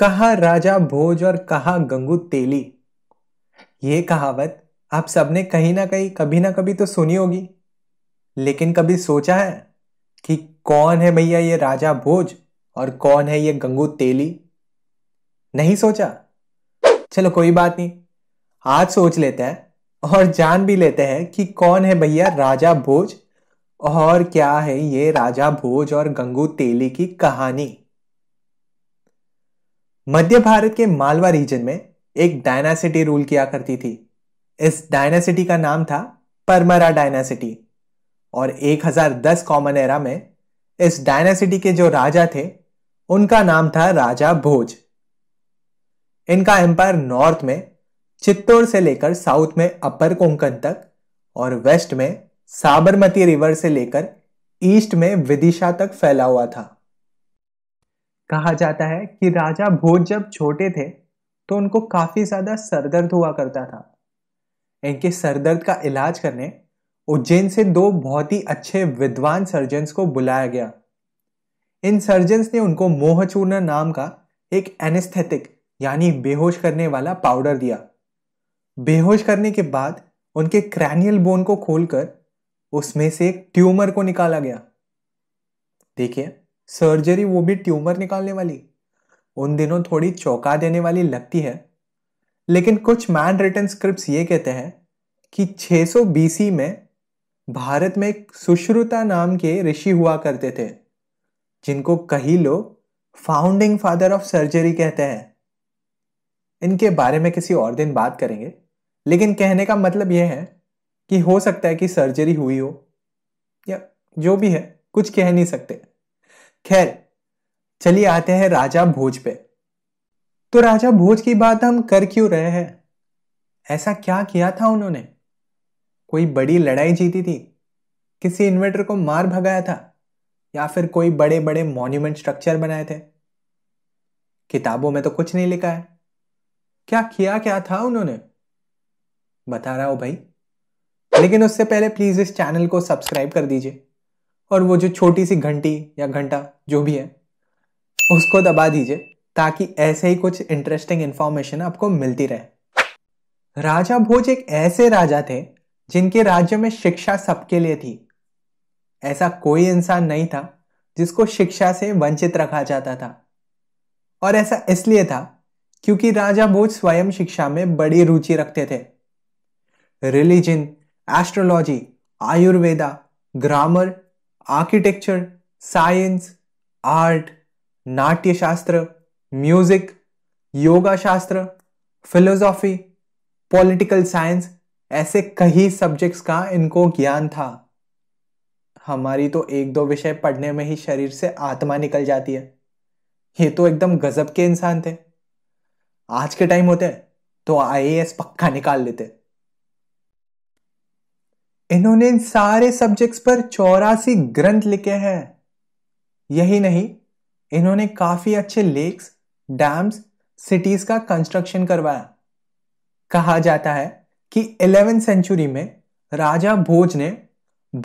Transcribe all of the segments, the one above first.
कहा राजा भोज और कहा गंगू तेली ये कहावत आप सबने कहीं ना कहीं कभी ना कभी तो सुनी होगी लेकिन कभी सोचा है कि कौन है भैया ये राजा भोज और कौन है ये गंगू तेली नहीं सोचा चलो कोई बात नहीं आज सोच लेते हैं और जान भी लेते हैं कि कौन है भैया राजा भोज और क्या है ये राजा भोज और गंगू तेली की कहानी मध्य भारत के मालवा रीजन में एक डायनासिटी रूल किया करती थी इस डायनासिटी का नाम था परमरा डायनासिटी और 1010 कॉमन एरा में इस डायनासिटी के जो राजा थे उनका नाम था राजा भोज इनका एम्पायर नॉर्थ में चित्तौड़ से लेकर साउथ में अपर कोंकण तक और वेस्ट में साबरमती रिवर से लेकर ईस्ट में विदिशा तक फैला हुआ था कहा जाता है कि राजा भोज जब छोटे थे तो उनको काफ़ी ज़्यादा सरदर्द हुआ करता था इनके सरदर्द का इलाज करने उज्जैन से दो बहुत ही अच्छे विद्वान सर्जन्स को बुलाया गया इन सर्जन्स ने उनको मोहचूर्ण नाम का एक एनेस्थेटिक यानी बेहोश करने वाला पाउडर दिया बेहोश करने के बाद उनके क्रैनियल बोन को खोलकर उसमें से एक ट्यूमर को निकाला गया देखिए सर्जरी वो भी ट्यूमर निकालने वाली उन दिनों थोड़ी चौंका देने वाली लगती है लेकिन कुछ मैन रिटर्न स्क्रिप्ट ये कहते हैं कि 600 बीसी में भारत में एक सुश्रुता नाम के ऋषि हुआ करते थे जिनको कई लोग फाउंडिंग फादर ऑफ सर्जरी कहते हैं इनके बारे में किसी और दिन बात करेंगे लेकिन कहने का मतलब यह है कि हो सकता है कि सर्जरी हुई हो या जो भी है कुछ कह नहीं सकते खैर चलिए आते हैं राजा भोज पे तो राजा भोज की बात हम कर क्यों रहे हैं ऐसा क्या किया था उन्होंने कोई बड़ी लड़ाई जीती थी किसी इन्वेटर को मार भगाया था या फिर कोई बड़े बड़े मॉन्यूमेंट स्ट्रक्चर बनाए थे किताबों में तो कुछ नहीं लिखा है क्या किया क्या था उन्होंने बता रहा हूं भाई लेकिन उससे पहले प्लीज इस चैनल को सब्सक्राइब कर दीजिए और वो जो छोटी सी घंटी या घंटा जो भी है उसको दबा दीजिए ताकि ऐसे ही कुछ इंटरेस्टिंग इन्फॉर्मेशन आपको मिलती रहे राजा भोज एक ऐसे राजा थे जिनके राज्य में शिक्षा सबके लिए थी ऐसा कोई इंसान नहीं था जिसको शिक्षा से वंचित रखा जाता था और ऐसा इसलिए था क्योंकि राजा भोज स्वयं शिक्षा में बड़ी रुचि रखते थे religion astrology Ayurveda grammar architecture science art Natya Shastra music yoga शास्त्र फिलोसॉफी पॉलिटिकल साइंस ऐसे कई सब्जेक्ट्स का इनको ज्ञान था हमारी तो एक दो विषय पढ़ने में ही शरीर से आत्मा निकल जाती है ये तो एकदम गजब के इंसान थे आज के टाइम होते तो आई पक्का निकाल लेते इन्होंने इन सारे सब्जेक्ट्स पर चौरासी ग्रंथ लिखे हैं यही नहीं इन्होंने काफी अच्छे लेक्स डैम्स सिटीज का कंस्ट्रक्शन करवाया कहा जाता है कि इलेवेंथ सेंचुरी में राजा भोज ने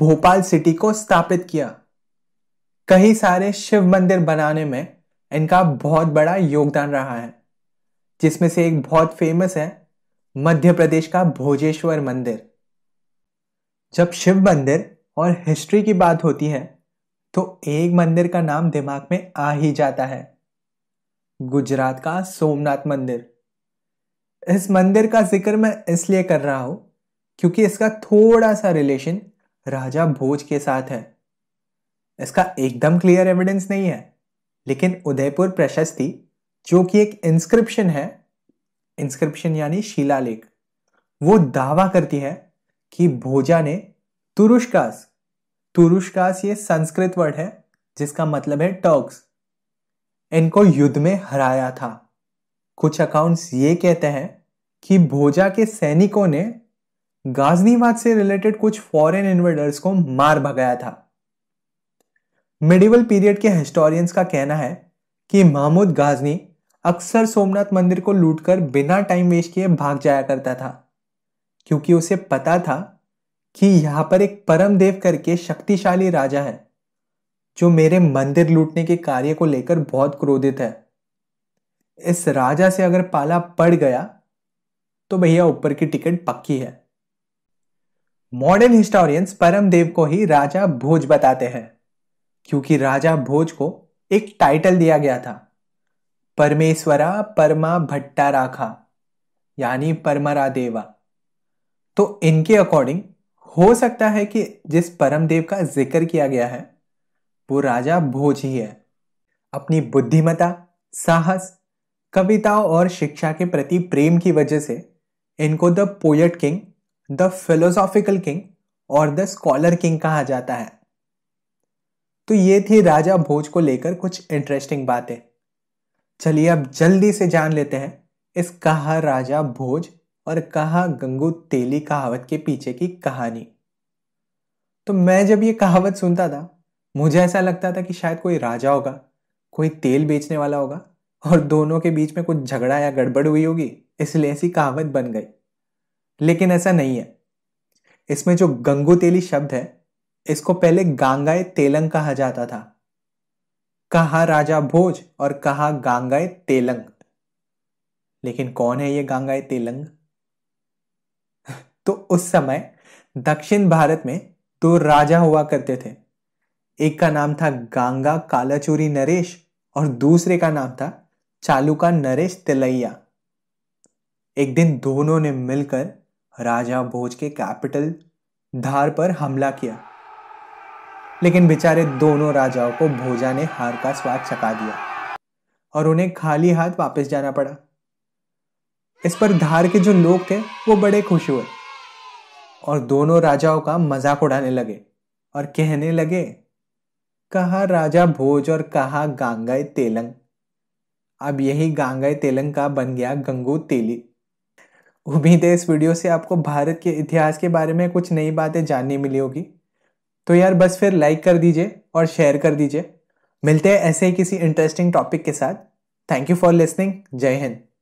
भोपाल सिटी को स्थापित किया कई सारे शिव मंदिर बनाने में इनका बहुत बड़ा योगदान रहा है जिसमें से एक बहुत फेमस है मध्य प्रदेश का भोजेश्वर मंदिर जब शिव मंदिर और हिस्ट्री की बात होती है तो एक मंदिर का नाम दिमाग में आ ही जाता है गुजरात का सोमनाथ मंदिर इस मंदिर का जिक्र मैं इसलिए कर रहा हूं क्योंकि इसका थोड़ा सा रिलेशन राजा भोज के साथ है इसका एकदम क्लियर एविडेंस नहीं है लेकिन उदयपुर प्रशस्ति जो कि एक इंस्क्रिप्शन है इंस्क्रिप्शन यानी शिलालेख वो दावा करती है कि भोजा ने तुरुष्कास तुरुष्कास ये संस्कृत वर्ड है जिसका मतलब है टर्क्स इनको युद्ध में हराया था कुछ अकाउंट्स ये कहते हैं कि भोजा के सैनिकों ने गाजनीवाद से रिलेटेड कुछ फॉरेन इन्वेडर्स को मार भगाया था मिडिवल पीरियड के हिस्टोरियंस का कहना है कि महमूद गाजनी अक्सर सोमनाथ मंदिर को लूटकर बिना टाइम वेस्ट किए भाग जाया करता था क्योंकि उसे पता था कि यहां पर एक परमदेव करके शक्तिशाली राजा है जो मेरे मंदिर लूटने के कार्य को लेकर बहुत क्रोधित है इस राजा से अगर पाला पड़ गया तो भैया ऊपर की टिकट पक्की है मॉडर्न हिस्टोरियंस परमदेव को ही राजा भोज बताते हैं क्योंकि राजा भोज को एक टाइटल दिया गया था परमेश्वरा परमा भट्टा राखा यानी परमरा देवा तो इनके अकॉर्डिंग हो सकता है कि जिस परमदेव का जिक्र किया गया है वो राजा भोज ही है अपनी बुद्धिमता साहस कविताओं और शिक्षा के प्रति प्रेम की वजह से इनको the poet king the philosophical king और द स्कॉलर किंग कहा जाता है तो ये थी राजा भोज को लेकर कुछ इंटरेस्टिंग बातें चलिए अब जल्दी से जान लेते हैं इस कहा राजा भोज और कहा गंगू तेली कहावत के पीछे की कहानी तो मैं जब ये कहावत सुनता था मुझे ऐसा लगता था कि शायद कोई राजा होगा कोई तेल बेचने वाला होगा और दोनों के बीच में कुछ झगड़ा या गड़बड़ हुई होगी इसलिए ऐसी कहावत बन गई लेकिन ऐसा नहीं है इसमें जो गंगू तेली शब्द है इसको पहले गांगाए तेलंग कहा जाता था कहा राजा भोज और कहा गांगाए तेलंग लेकिन कौन है ये गांगाए तेलंग तो उस समय दक्षिण भारत में दो राजा हुआ करते थे एक का नाम था गांगा कालाचूरी नरेश और दूसरे का नाम था चालुका नरेश तिलैया एक दिन दोनों ने मिलकर राजा भोज के कैपिटल धार पर हमला किया लेकिन बेचारे दोनों राजाओं को भोजा ने हार का स्वाद चका दिया और उन्हें खाली हाथ वापस जाना पड़ा इस पर धार के जो लोग थे वो बड़े खुश हुए और दोनों राजाओं का मजाक उड़ाने लगे और कहने लगे कहा राजा भोज और कहा गांगाई तेलंग अब यही गांगाई तेलंग का बन गया गंगू तेली उम्मीद है इस वीडियो से आपको भारत के इतिहास के बारे में कुछ नई बातें जानने मिली होगी तो यार बस फिर लाइक कर दीजिए और शेयर कर दीजिए मिलते हैं ऐसे ही किसी इंटरेस्टिंग टॉपिक के साथ थैंक यू फॉर लिसनिंग जय हिंद